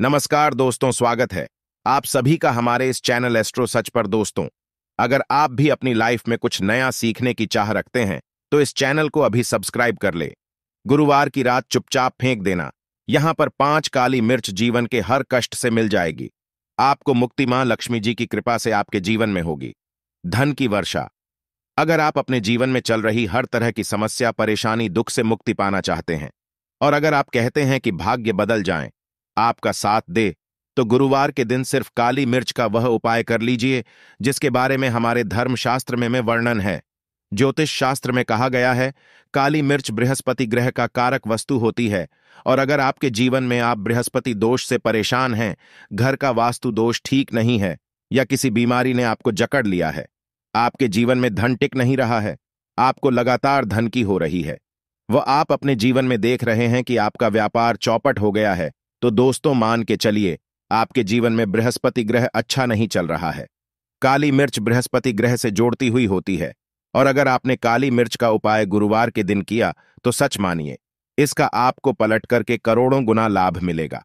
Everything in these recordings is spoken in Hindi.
नमस्कार दोस्तों स्वागत है आप सभी का हमारे इस चैनल एस्ट्रो सच पर दोस्तों अगर आप भी अपनी लाइफ में कुछ नया सीखने की चाह रखते हैं तो इस चैनल को अभी सब्सक्राइब कर ले गुरुवार की रात चुपचाप फेंक देना यहां पर पांच काली मिर्च जीवन के हर कष्ट से मिल जाएगी आपको मुक्ति मां लक्ष्मी जी की कृपा से आपके जीवन में होगी धन की वर्षा अगर आप अपने जीवन में चल रही हर तरह की समस्या परेशानी दुख से मुक्ति पाना चाहते हैं और अगर आप कहते हैं कि भाग्य बदल जाएं आपका साथ दे तो गुरुवार के दिन सिर्फ काली मिर्च का वह उपाय कर लीजिए जिसके बारे में हमारे धर्मशास्त्र में, में वर्णन है ज्योतिष शास्त्र में कहा गया है काली मिर्च बृहस्पति ग्रह का कारक वस्तु होती है और अगर आपके जीवन में आप बृहस्पति दोष से परेशान हैं घर का वास्तु दोष ठीक नहीं है या किसी बीमारी ने आपको जकड़ लिया है आपके जीवन में धन टिक नहीं रहा है आपको लगातार धन की हो रही है वह आप अपने जीवन में देख रहे हैं कि आपका व्यापार चौपट हो गया है तो दोस्तों मान के चलिए आपके जीवन में बृहस्पति ग्रह अच्छा नहीं चल रहा है काली मिर्च बृहस्पति ग्रह से जोड़ती हुई होती है और अगर आपने काली मिर्च का उपाय गुरुवार के दिन किया तो सच मानिए इसका आपको पलट करके करोड़ों गुना लाभ मिलेगा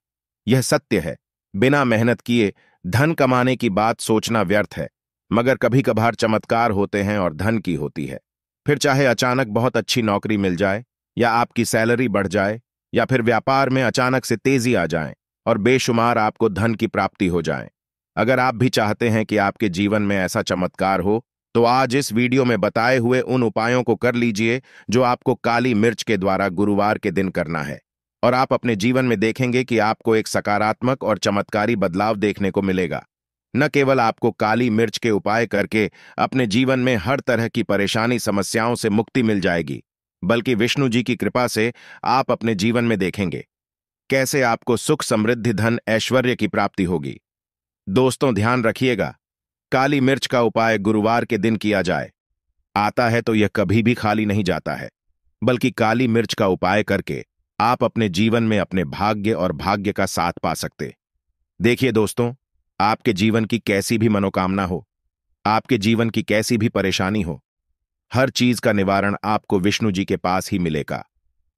यह सत्य है बिना मेहनत किए धन कमाने की बात सोचना व्यर्थ है मगर कभी कभार चमत्कार होते हैं और धन की होती है फिर चाहे अचानक बहुत अच्छी नौकरी मिल जाए या आपकी सैलरी बढ़ जाए या फिर व्यापार में अचानक से तेजी आ जाए और बेशुमार आपको धन की प्राप्ति हो जाए अगर आप भी चाहते हैं कि आपके जीवन में ऐसा चमत्कार हो तो आज इस वीडियो में बताए हुए उन उपायों को कर लीजिए जो आपको काली मिर्च के द्वारा गुरुवार के दिन करना है और आप अपने जीवन में देखेंगे कि आपको एक सकारात्मक और चमत्कारी बदलाव देखने को मिलेगा न केवल आपको काली मिर्च के उपाय करके अपने जीवन में हर तरह की परेशानी समस्याओं से मुक्ति मिल जाएगी बल्कि विष्णु जी की कृपा से आप अपने जीवन में देखेंगे कैसे आपको सुख समृद्धि धन ऐश्वर्य की प्राप्ति होगी दोस्तों ध्यान रखिएगा काली मिर्च का उपाय गुरुवार के दिन किया जाए आता है तो यह कभी भी खाली नहीं जाता है बल्कि काली मिर्च का उपाय करके आप अपने जीवन में अपने भाग्य और भाग्य का साथ पा सकते देखिए दोस्तों आपके जीवन की कैसी भी मनोकामना हो आपके जीवन की कैसी भी परेशानी हो हर चीज का निवारण आपको विष्णु जी के पास ही मिलेगा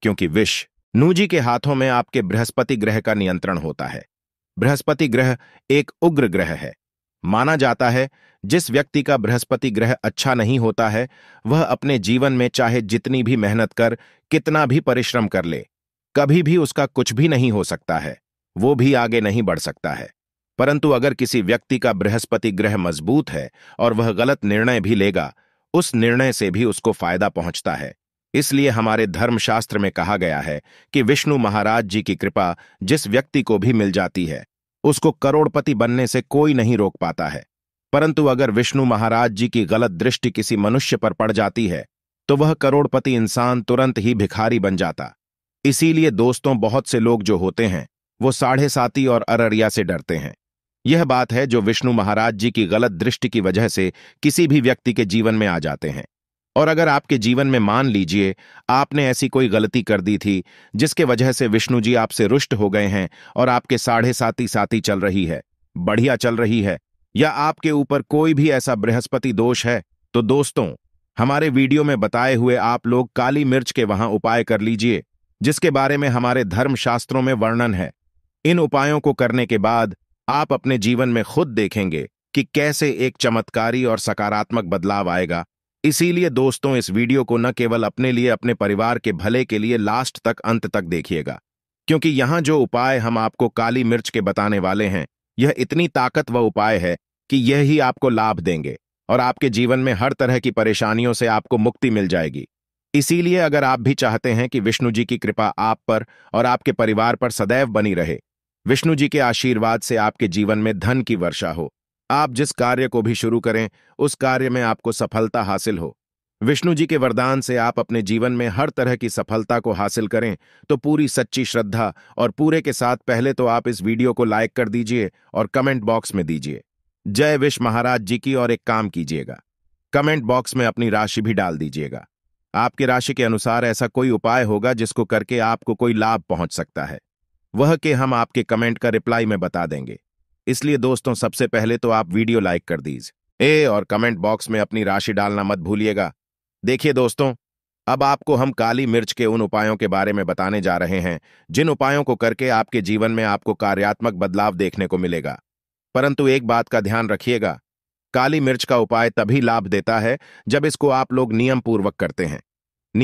क्योंकि विष नू जी के हाथों में आपके बृहस्पति ग्रह का नियंत्रण होता है बृहस्पति ग्रह एक उग्र ग्रह है माना जाता है जिस व्यक्ति का बृहस्पति ग्रह अच्छा नहीं होता है वह अपने जीवन में चाहे जितनी भी मेहनत कर कितना भी परिश्रम कर ले कभी भी उसका कुछ भी नहीं हो सकता है वो भी आगे नहीं बढ़ सकता है परंतु अगर किसी व्यक्ति का बृहस्पति ग्रह मजबूत है और वह गलत निर्णय भी लेगा उस निर्णय से भी उसको फायदा पहुंचता है इसलिए हमारे धर्मशास्त्र में कहा गया है कि विष्णु महाराज जी की कृपा जिस व्यक्ति को भी मिल जाती है उसको करोड़पति बनने से कोई नहीं रोक पाता है परंतु अगर विष्णु महाराज जी की गलत दृष्टि किसी मनुष्य पर पड़ जाती है तो वह करोड़पति इंसान तुरंत ही भिखारी बन जाता इसीलिए दोस्तों बहुत से लोग जो होते हैं वो साढ़े साती और अररिया से डरते हैं यह बात है जो विष्णु महाराज जी की गलत दृष्टि की वजह से किसी भी व्यक्ति के जीवन में आ जाते हैं और अगर आपके जीवन में मान लीजिए आपने ऐसी कोई गलती कर दी थी जिसके वजह से विष्णु जी आपसे रुष्ट हो गए हैं और आपके साढ़े साथी साथी चल रही है बढ़िया चल रही है या आपके ऊपर कोई भी ऐसा बृहस्पति दोष है तो दोस्तों हमारे वीडियो में बताए हुए आप लोग काली मिर्च के वहां उपाय कर लीजिए जिसके बारे में हमारे धर्म शास्त्रों में वर्णन है इन उपायों को करने के बाद आप अपने जीवन में खुद देखेंगे कि कैसे एक चमत्कारी और सकारात्मक बदलाव आएगा इसीलिए दोस्तों इस वीडियो को न केवल अपने लिए अपने परिवार के भले के लिए लास्ट तक अंत तक देखिएगा क्योंकि यहां जो उपाय हम आपको काली मिर्च के बताने वाले हैं यह इतनी ताकत व उपाय है कि यह ही आपको लाभ देंगे और आपके जीवन में हर तरह की परेशानियों से आपको मुक्ति मिल जाएगी इसीलिए अगर आप भी चाहते हैं कि विष्णु जी की कृपा आप पर और आपके परिवार पर सदैव बनी रहे विष्णु जी के आशीर्वाद से आपके जीवन में धन की वर्षा हो आप जिस कार्य को भी शुरू करें उस कार्य में आपको सफलता हासिल हो विष्णु जी के वरदान से आप अपने जीवन में हर तरह की सफलता को हासिल करें तो पूरी सच्ची श्रद्धा और पूरे के साथ पहले तो आप इस वीडियो को लाइक कर दीजिए और कमेंट बॉक्स में दीजिए जय विश्व महाराज जी की और एक काम कीजिएगा कमेंट बॉक्स में अपनी राशि भी डाल दीजिएगा आपके राशि के अनुसार ऐसा कोई उपाय होगा जिसको करके आपको कोई लाभ पहुंच सकता है वह के हम आपके कमेंट का रिप्लाई में बता देंगे इसलिए दोस्तों सबसे पहले तो आप वीडियो लाइक कर दीजिए ए और कमेंट बॉक्स में अपनी राशि डालना मत भूलिएगा देखिए दोस्तों अब आपको हम काली मिर्च के उन उपायों के बारे में बताने जा रहे हैं जिन उपायों को करके आपके जीवन में आपको कार्यात्मक बदलाव देखने को मिलेगा परंतु एक बात का ध्यान रखिएगा काली मिर्च का उपाय तभी लाभ देता है जब इसको आप लोग नियम पूर्वक करते हैं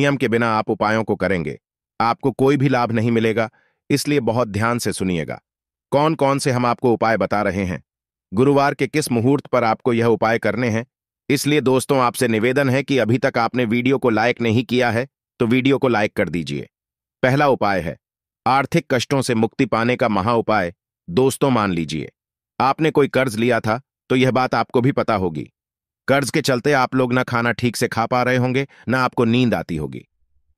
नियम के बिना आप उपायों को करेंगे आपको कोई भी लाभ नहीं मिलेगा इसलिए बहुत ध्यान से सुनिएगा कौन कौन से हम आपको उपाय बता रहे हैं गुरुवार के किस मुहूर्त पर आपको यह उपाय करने हैं इसलिए दोस्तों आपसे निवेदन है कि अभी तक आपने वीडियो को लाइक नहीं किया है तो वीडियो को लाइक कर दीजिए पहला उपाय है आर्थिक कष्टों से मुक्ति पाने का महा उपाय दोस्तों मान लीजिए आपने कोई कर्ज लिया था तो यह बात आपको भी पता होगी कर्ज के चलते आप लोग ना खाना ठीक से खा पा रहे होंगे ना आपको नींद आती होगी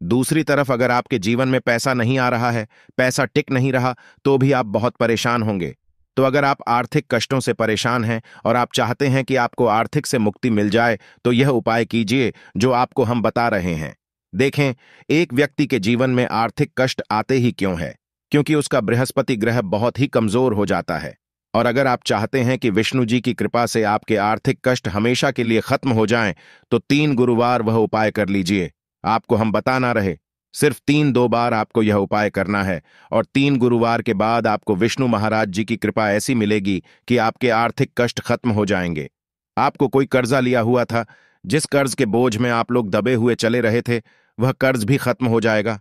दूसरी तरफ अगर आपके जीवन में पैसा नहीं आ रहा है पैसा टिक नहीं रहा तो भी आप बहुत परेशान होंगे तो अगर आप आर्थिक कष्टों से परेशान हैं और आप चाहते हैं कि आपको आर्थिक से मुक्ति मिल जाए तो यह उपाय कीजिए जो आपको हम बता रहे हैं देखें एक व्यक्ति के जीवन में आर्थिक कष्ट आते ही क्यों है क्योंकि उसका बृहस्पति ग्रह बहुत ही कमजोर हो जाता है और अगर आप चाहते हैं कि विष्णु जी की कृपा से आपके आर्थिक कष्ट हमेशा के लिए खत्म हो जाएं, तो तीन गुरुवार वह उपाय कर लीजिए आपको हम बता ना रहे सिर्फ तीन दो बार आपको यह उपाय करना है और तीन गुरुवार के बाद आपको विष्णु महाराज जी की कृपा ऐसी मिलेगी कि आपके आर्थिक कष्ट खत्म हो जाएंगे आपको कोई कर्जा लिया हुआ था जिस कर्ज के बोझ में आप लोग दबे हुए चले रहे थे वह कर्ज भी खत्म हो जाएगा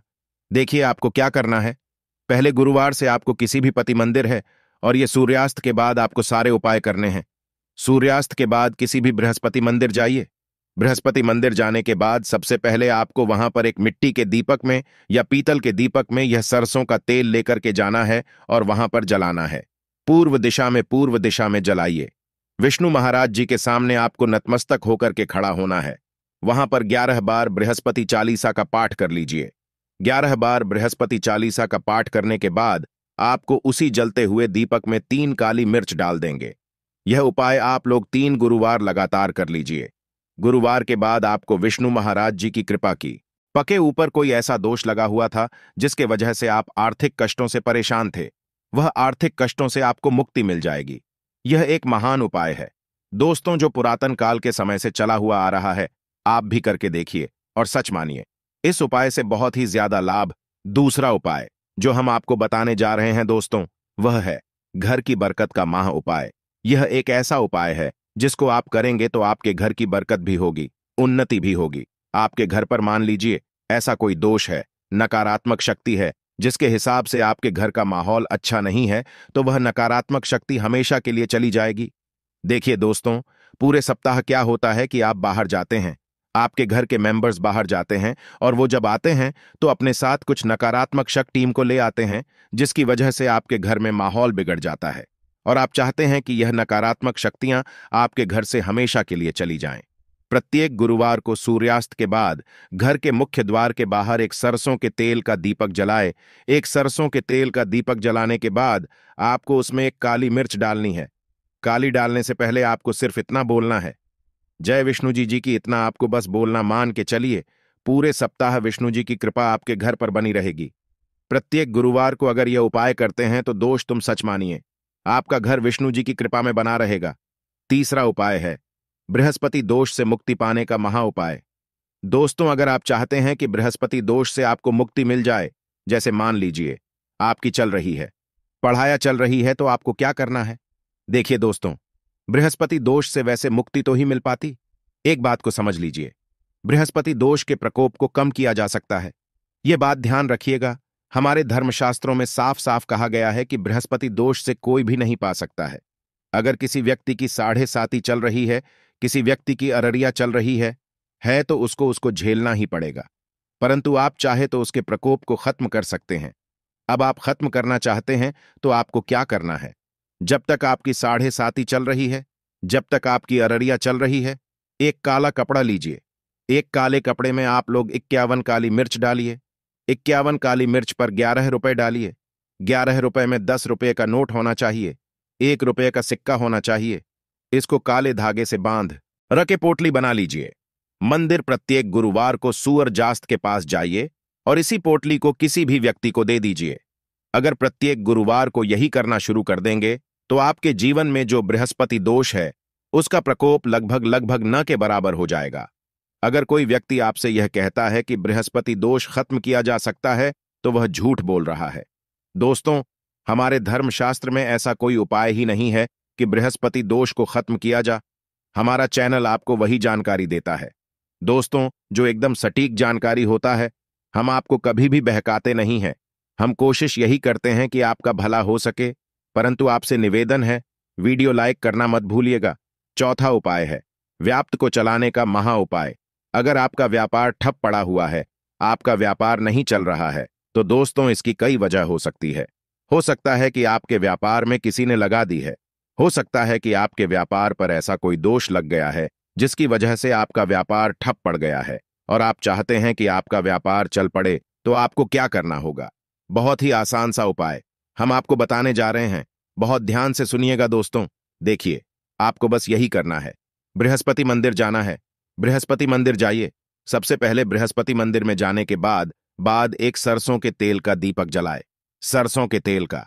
देखिए आपको क्या करना है पहले गुरुवार से आपको किसी भी पति मंदिर है और ये सूर्यास्त के बाद आपको सारे उपाय करने हैं सूर्यास्त के बाद किसी भी बृहस्पति मंदिर जाइए बृहस्पति मंदिर जाने के बाद सबसे पहले आपको वहां पर एक मिट्टी के दीपक में या पीतल के दीपक में यह सरसों का तेल लेकर के जाना है और वहां पर जलाना है पूर्व दिशा में पूर्व दिशा में जलाइए विष्णु महाराज जी के सामने आपको नतमस्तक होकर के खड़ा होना है वहां पर ग्यारह बार बृहस्पति चालीसा का पाठ कर लीजिए ग्यारह बार बृहस्पति चालीसा का पाठ करने के बाद आपको उसी जलते हुए दीपक में तीन काली मिर्च डाल देंगे यह उपाय आप लोग तीन गुरुवार लगातार कर लीजिए गुरुवार के बाद आपको विष्णु महाराज जी की कृपा की पके ऊपर कोई ऐसा दोष लगा हुआ था जिसके वजह से आप आर्थिक कष्टों से परेशान थे वह आर्थिक कष्टों से आपको मुक्ति मिल जाएगी यह एक महान उपाय है दोस्तों जो पुरातन काल के समय से चला हुआ आ रहा है आप भी करके देखिए और सच मानिए इस उपाय से बहुत ही ज्यादा लाभ दूसरा उपाय जो हम आपको बताने जा रहे हैं दोस्तों वह है घर की बरकत का माह उपाय यह एक ऐसा उपाय है जिसको आप करेंगे तो आपके घर की बरकत भी होगी उन्नति भी होगी आपके घर पर मान लीजिए ऐसा कोई दोष है नकारात्मक शक्ति है जिसके हिसाब से आपके घर का माहौल अच्छा नहीं है तो वह नकारात्मक शक्ति हमेशा के लिए चली जाएगी देखिए दोस्तों पूरे सप्ताह क्या होता है कि आप बाहर जाते हैं आपके घर के मेंबर्स बाहर जाते हैं और वो जब आते हैं तो अपने साथ कुछ नकारात्मक शक टीम को ले आते हैं जिसकी वजह से आपके घर में माहौल बिगड़ जाता है और आप चाहते हैं कि यह नकारात्मक शक्तियां आपके घर से हमेशा के लिए चली जाएं। प्रत्येक गुरुवार को सूर्यास्त के बाद घर के मुख्य द्वार के बाहर एक सरसों के तेल का दीपक जलाए एक सरसों के तेल का दीपक जलाने के बाद आपको उसमें एक काली मिर्च डालनी है काली डालने से पहले आपको सिर्फ इतना बोलना है जय विष्णु जी जी की इतना आपको बस बोलना मान के चलिए पूरे सप्ताह विष्णु जी की कृपा आपके घर पर बनी रहेगी प्रत्येक गुरुवार को अगर यह उपाय करते हैं तो दोष तुम सच मानिए आपका घर विष्णु जी की कृपा में बना रहेगा तीसरा उपाय है बृहस्पति दोष से मुक्ति पाने का महा उपाय दोस्तों अगर आप चाहते हैं कि बृहस्पति दोष से आपको मुक्ति मिल जाए जैसे मान लीजिए आपकी चल रही है पढ़ाया चल रही है तो आपको क्या करना है देखिए दोस्तों बृहस्पति दोष से वैसे मुक्ति तो ही मिल पाती एक बात को समझ लीजिए बृहस्पति दोष के प्रकोप को कम किया जा सकता है ये बात ध्यान रखिएगा हमारे धर्मशास्त्रों में साफ साफ कहा गया है कि बृहस्पति दोष से कोई भी नहीं पा सकता है अगर किसी व्यक्ति की साढ़े साती चल रही है किसी व्यक्ति की अररिया चल रही है है तो उसको उसको झेलना ही पड़ेगा परंतु आप चाहे तो उसके प्रकोप को खत्म कर सकते हैं अब आप खत्म करना चाहते हैं तो आपको क्या करना है जब तक आपकी साढ़े साती चल रही है जब तक आपकी अररिया चल रही है एक काला कपड़ा लीजिए एक काले कपड़े में आप लोग इक्यावन काली मिर्च डालिए इक्यावन काली मिर्च पर ग्यारह रुपये डालिए ग्यारह रुपये में दस रुपये का नोट होना चाहिए एक रुपये का सिक्का होना चाहिए इसको काले धागे से बांध रके पोटली बना लीजिए मंदिर प्रत्येक गुरुवार को सूअर जास्त के पास जाइए और इसी पोटली को किसी भी व्यक्ति को दे दीजिए अगर प्रत्येक गुरुवार को यही करना शुरू कर देंगे तो आपके जीवन में जो बृहस्पति दोष है उसका प्रकोप लगभग लगभग न के बराबर हो जाएगा अगर कोई व्यक्ति आपसे यह कहता है कि बृहस्पति दोष खत्म किया जा सकता है तो वह झूठ बोल रहा है दोस्तों हमारे धर्मशास्त्र में ऐसा कोई उपाय ही नहीं है कि बृहस्पति दोष को खत्म किया जा हमारा चैनल आपको वही जानकारी देता है दोस्तों जो एकदम सटीक जानकारी होता है हम आपको कभी भी बहकाते नहीं हैं हम कोशिश यही करते हैं कि आपका भला हो सके परंतु आपसे निवेदन है वीडियो लाइक करना मत भूलिएगा चौथा उपाय है व्याप्त को चलाने का महा उपाय अगर आपका व्यापार ठप पड़ा हुआ है आपका व्यापार नहीं चल रहा है तो दोस्तों इसकी कई वजह हो सकती है हो सकता है कि आपके व्यापार में किसी ने लगा दी है हो सकता है कि आपके व्यापार पर ऐसा कोई दोष लग गया है जिसकी वजह से आपका व्यापार ठप पड़ गया है और आप चाहते हैं कि आपका व्यापार चल पड़े तो आपको क्या करना होगा बहुत ही आसान सा उपाय हम आपको बताने जा रहे हैं बहुत ध्यान से सुनिएगा दोस्तों देखिए आपको बस यही करना है बृहस्पति मंदिर जाना है बृहस्पति मंदिर जाइए सबसे पहले बृहस्पति मंदिर में जाने के बाद बाद एक सरसों के तेल का दीपक जलाए सरसों के तेल का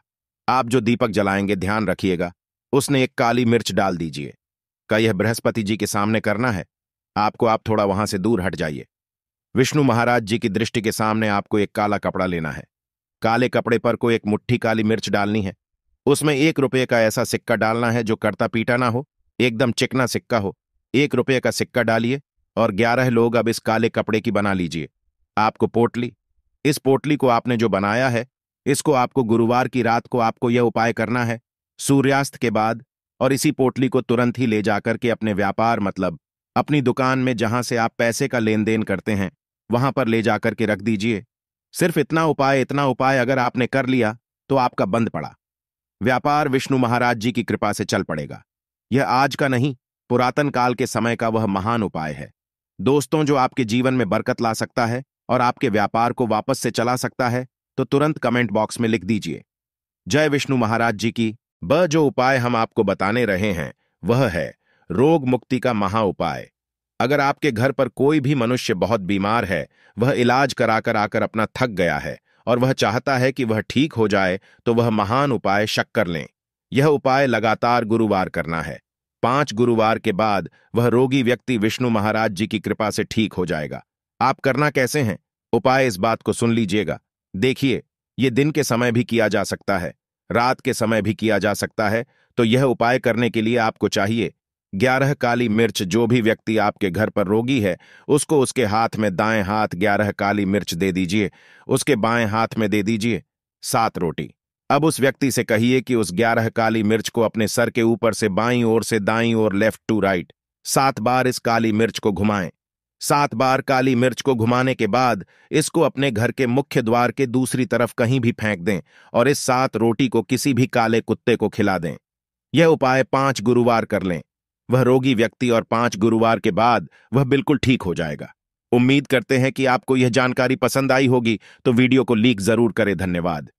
आप जो दीपक जलाएंगे ध्यान रखिएगा उसने एक काली मिर्च डाल दीजिए का यह बृहस्पति जी के सामने करना है आपको आप थोड़ा वहां से दूर हट जाइए विष्णु महाराज जी की दृष्टि के सामने आपको एक काला कपड़ा लेना है काले कपड़े पर कोई एक मुट्ठी काली मिर्च डालनी है उसमें एक रुपये का ऐसा सिक्का डालना है जो करता पीटा ना हो एकदम चिकना सिक्का हो एक रुपये का सिक्का डालिए और ग्यारह लोग अब इस काले कपड़े की बना लीजिए आपको पोटली इस पोटली को आपने जो बनाया है इसको आपको गुरुवार की रात को आपको यह उपाय करना है सूर्यास्त के बाद और इसी पोटली को तुरंत ही ले जाकर के अपने व्यापार मतलब अपनी दुकान में जहां से आप पैसे का लेन देन करते हैं वहां पर ले जाकर के रख दीजिए सिर्फ इतना उपाय इतना उपाय अगर आपने कर लिया तो आपका बंद पड़ा व्यापार विष्णु महाराज जी की कृपा से चल पड़ेगा यह आज का नहीं पुरातन काल के समय का वह महान उपाय है दोस्तों जो आपके जीवन में बरकत ला सकता है और आपके व्यापार को वापस से चला सकता है तो तुरंत कमेंट बॉक्स में लिख दीजिए जय विष्णु महाराज जी की ब जो उपाय हम आपको बताने रहे हैं वह है रोग मुक्ति का महा उपाय अगर आपके घर पर कोई भी मनुष्य बहुत बीमार है वह इलाज कराकर आकर अपना थक गया है और वह चाहता है कि वह ठीक हो जाए तो वह महान उपाय शक्कर लें यह उपाय लगातार गुरुवार करना है पांच गुरुवार के बाद वह रोगी व्यक्ति विष्णु महाराज जी की कृपा से ठीक हो जाएगा आप करना कैसे हैं उपाय इस बात को सुन लीजिएगा देखिए ये दिन के समय भी किया जा सकता है रात के समय भी किया जा सकता है तो यह उपाय करने के लिए आपको चाहिए ग्यारह काली मिर्च जो भी व्यक्ति आपके घर पर रोगी है उसको उसके हाथ में दाएं हाथ ग्यारह काली मिर्च दे दीजिए उसके बाएं हाथ में दे दीजिए सात रोटी अब उस व्यक्ति से कहिए कि उस ग्यारह काली मिर्च को अपने सर के ऊपर से बाई ओर से दाई ओर लेफ्ट टू राइट सात बार इस काली मिर्च को घुमाएं सात बार काली मिर्च को घुमाने के बाद इसको अपने घर के मुख्य द्वार के दूसरी तरफ कहीं भी फेंक दें और इस सात रोटी को किसी भी काले कुत्ते को खिला दें यह उपाय पांच गुरुवार कर लें वह रोगी व्यक्ति और पांच गुरुवार के बाद वह बिल्कुल ठीक हो जाएगा उम्मीद करते हैं कि आपको यह जानकारी पसंद आई होगी तो वीडियो को लीक जरूर करें धन्यवाद